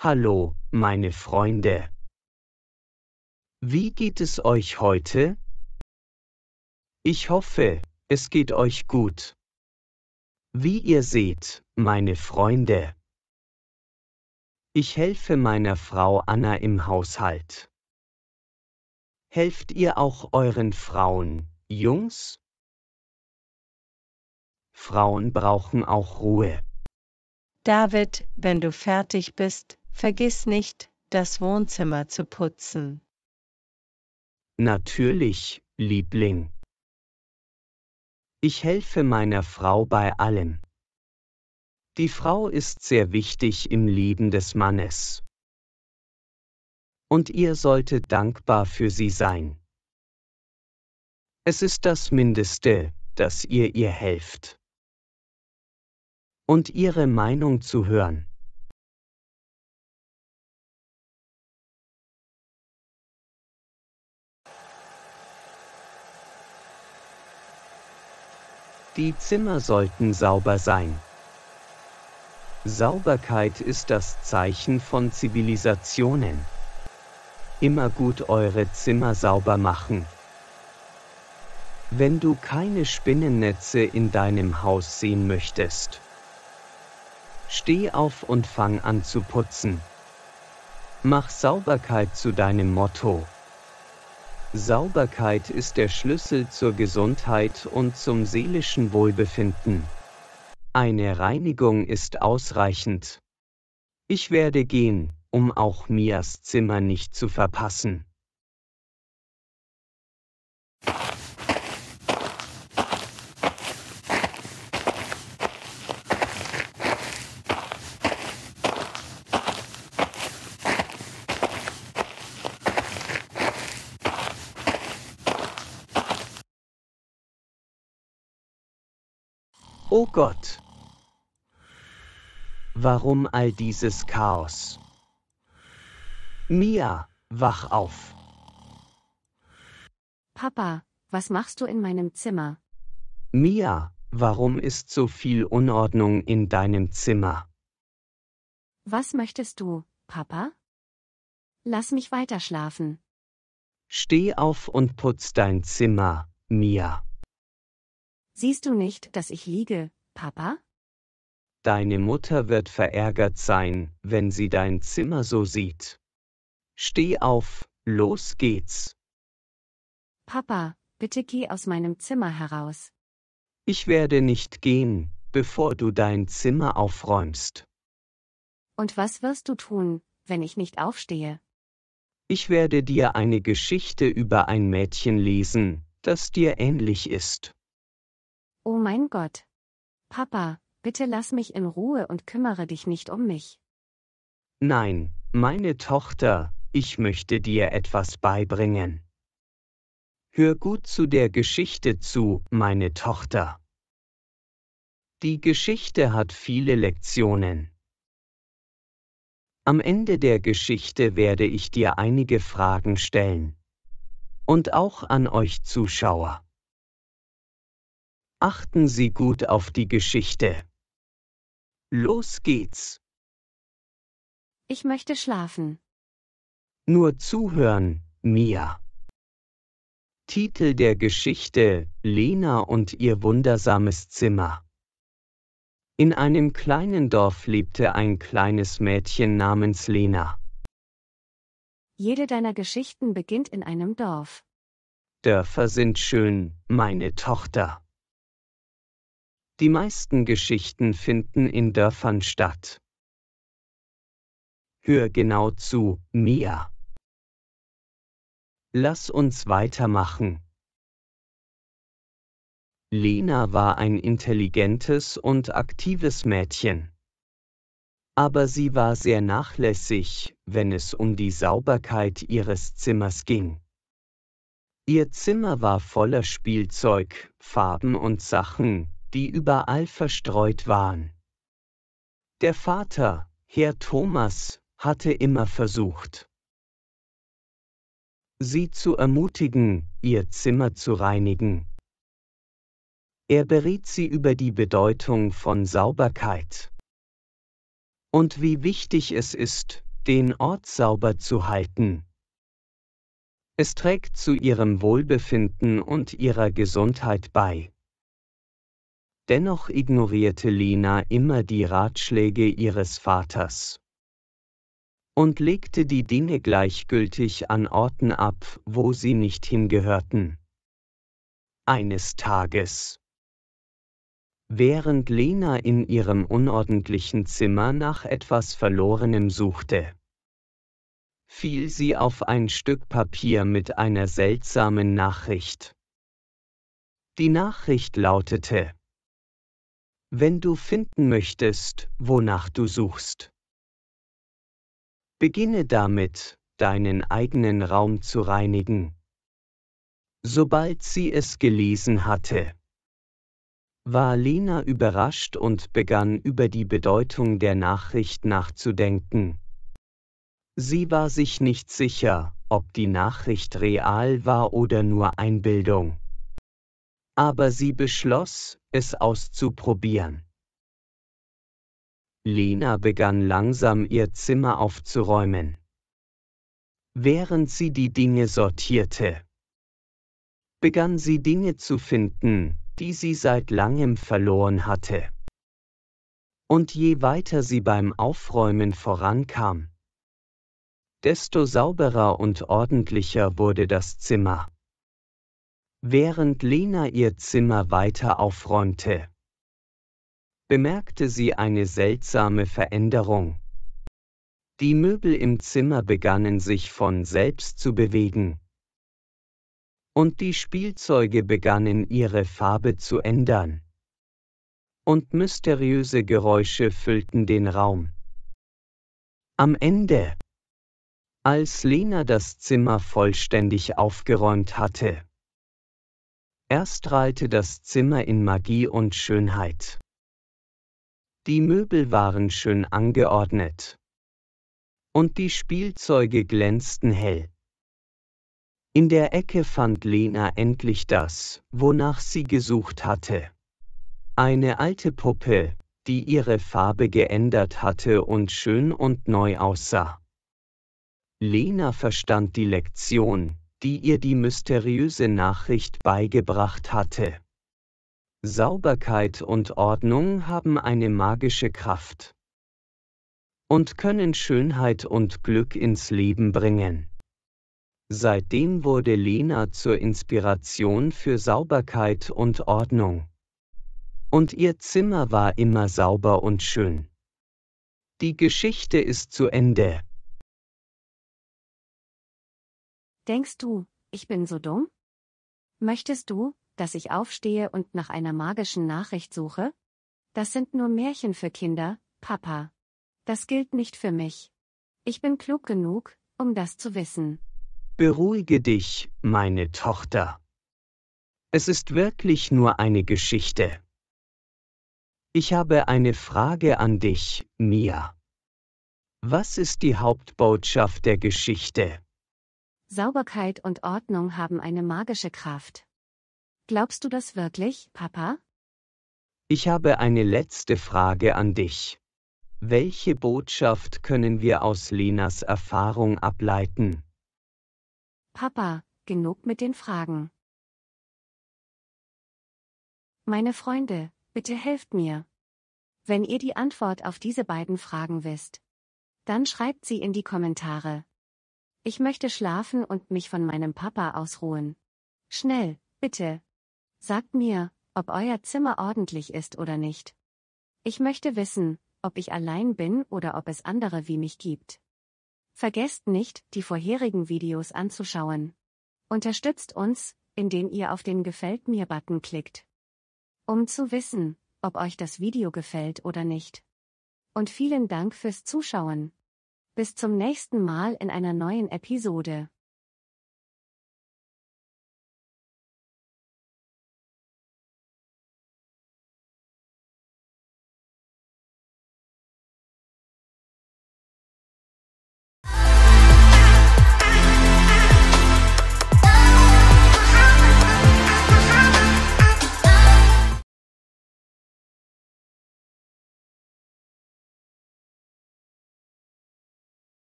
Hallo, meine Freunde. Wie geht es euch heute? Ich hoffe, es geht euch gut. Wie ihr seht, meine Freunde. Ich helfe meiner Frau Anna im Haushalt. Helft ihr auch euren Frauen, Jungs? Frauen brauchen auch Ruhe. David, wenn du fertig bist, Vergiss nicht, das Wohnzimmer zu putzen. Natürlich, Liebling. Ich helfe meiner Frau bei allem. Die Frau ist sehr wichtig im Leben des Mannes. Und ihr solltet dankbar für sie sein. Es ist das Mindeste, dass ihr ihr helft. Und ihre Meinung zu hören. Die Zimmer sollten sauber sein. Sauberkeit ist das Zeichen von Zivilisationen. Immer gut eure Zimmer sauber machen. Wenn du keine Spinnennetze in deinem Haus sehen möchtest, steh auf und fang an zu putzen. Mach Sauberkeit zu deinem Motto. Sauberkeit ist der Schlüssel zur Gesundheit und zum seelischen Wohlbefinden. Eine Reinigung ist ausreichend. Ich werde gehen, um auch Mias Zimmer nicht zu verpassen. Oh Gott! Warum all dieses Chaos? Mia, wach auf! Papa, was machst du in meinem Zimmer? Mia, warum ist so viel Unordnung in deinem Zimmer? Was möchtest du, Papa? Lass mich weiterschlafen. Steh auf und putz dein Zimmer, Mia. Siehst du nicht, dass ich liege, Papa? Deine Mutter wird verärgert sein, wenn sie dein Zimmer so sieht. Steh auf, los geht's. Papa, bitte geh aus meinem Zimmer heraus. Ich werde nicht gehen, bevor du dein Zimmer aufräumst. Und was wirst du tun, wenn ich nicht aufstehe? Ich werde dir eine Geschichte über ein Mädchen lesen, das dir ähnlich ist. Oh mein Gott. Papa, bitte lass mich in Ruhe und kümmere dich nicht um mich. Nein, meine Tochter, ich möchte dir etwas beibringen. Hör gut zu der Geschichte zu, meine Tochter. Die Geschichte hat viele Lektionen. Am Ende der Geschichte werde ich dir einige Fragen stellen. Und auch an euch Zuschauer. Achten Sie gut auf die Geschichte. Los geht's. Ich möchte schlafen. Nur zuhören, Mia. Titel der Geschichte Lena und ihr wundersames Zimmer. In einem kleinen Dorf lebte ein kleines Mädchen namens Lena. Jede deiner Geschichten beginnt in einem Dorf. Dörfer sind schön, meine Tochter. Die meisten Geschichten finden in Dörfern statt. Hör genau zu, Mia. Lass uns weitermachen. Lena war ein intelligentes und aktives Mädchen. Aber sie war sehr nachlässig, wenn es um die Sauberkeit ihres Zimmers ging. Ihr Zimmer war voller Spielzeug, Farben und Sachen, die überall verstreut waren. Der Vater, Herr Thomas, hatte immer versucht, sie zu ermutigen, ihr Zimmer zu reinigen. Er beriet sie über die Bedeutung von Sauberkeit und wie wichtig es ist, den Ort sauber zu halten. Es trägt zu ihrem Wohlbefinden und ihrer Gesundheit bei. Dennoch ignorierte Lena immer die Ratschläge ihres Vaters und legte die Dinge gleichgültig an Orten ab, wo sie nicht hingehörten. Eines Tages. Während Lena in ihrem unordentlichen Zimmer nach etwas Verlorenem suchte, fiel sie auf ein Stück Papier mit einer seltsamen Nachricht. Die Nachricht lautete wenn du finden möchtest, wonach du suchst. Beginne damit, deinen eigenen Raum zu reinigen. Sobald sie es gelesen hatte, war Lena überrascht und begann über die Bedeutung der Nachricht nachzudenken. Sie war sich nicht sicher, ob die Nachricht real war oder nur Einbildung aber sie beschloss, es auszuprobieren. Lena begann langsam ihr Zimmer aufzuräumen. Während sie die Dinge sortierte, begann sie Dinge zu finden, die sie seit langem verloren hatte. Und je weiter sie beim Aufräumen vorankam, desto sauberer und ordentlicher wurde das Zimmer. Während Lena ihr Zimmer weiter aufräumte, bemerkte sie eine seltsame Veränderung. Die Möbel im Zimmer begannen sich von selbst zu bewegen. Und die Spielzeuge begannen ihre Farbe zu ändern. Und mysteriöse Geräusche füllten den Raum. Am Ende, als Lena das Zimmer vollständig aufgeräumt hatte, er strahlte das Zimmer in Magie und Schönheit. Die Möbel waren schön angeordnet. Und die Spielzeuge glänzten hell. In der Ecke fand Lena endlich das, wonach sie gesucht hatte. Eine alte Puppe, die ihre Farbe geändert hatte und schön und neu aussah. Lena verstand die Lektion, die ihr die mysteriöse Nachricht beigebracht hatte. Sauberkeit und Ordnung haben eine magische Kraft und können Schönheit und Glück ins Leben bringen. Seitdem wurde Lena zur Inspiration für Sauberkeit und Ordnung. Und ihr Zimmer war immer sauber und schön. Die Geschichte ist zu Ende. Denkst du, ich bin so dumm? Möchtest du, dass ich aufstehe und nach einer magischen Nachricht suche? Das sind nur Märchen für Kinder, Papa. Das gilt nicht für mich. Ich bin klug genug, um das zu wissen. Beruhige dich, meine Tochter. Es ist wirklich nur eine Geschichte. Ich habe eine Frage an dich, Mia. Was ist die Hauptbotschaft der Geschichte? Sauberkeit und Ordnung haben eine magische Kraft. Glaubst du das wirklich, Papa? Ich habe eine letzte Frage an dich. Welche Botschaft können wir aus Lenas Erfahrung ableiten? Papa, genug mit den Fragen. Meine Freunde, bitte helft mir. Wenn ihr die Antwort auf diese beiden Fragen wisst, dann schreibt sie in die Kommentare. Ich möchte schlafen und mich von meinem Papa ausruhen. Schnell, bitte. Sagt mir, ob euer Zimmer ordentlich ist oder nicht. Ich möchte wissen, ob ich allein bin oder ob es andere wie mich gibt. Vergesst nicht, die vorherigen Videos anzuschauen. Unterstützt uns, indem ihr auf den Gefällt mir-Button klickt. Um zu wissen, ob euch das Video gefällt oder nicht. Und vielen Dank fürs Zuschauen. Bis zum nächsten Mal in einer neuen Episode.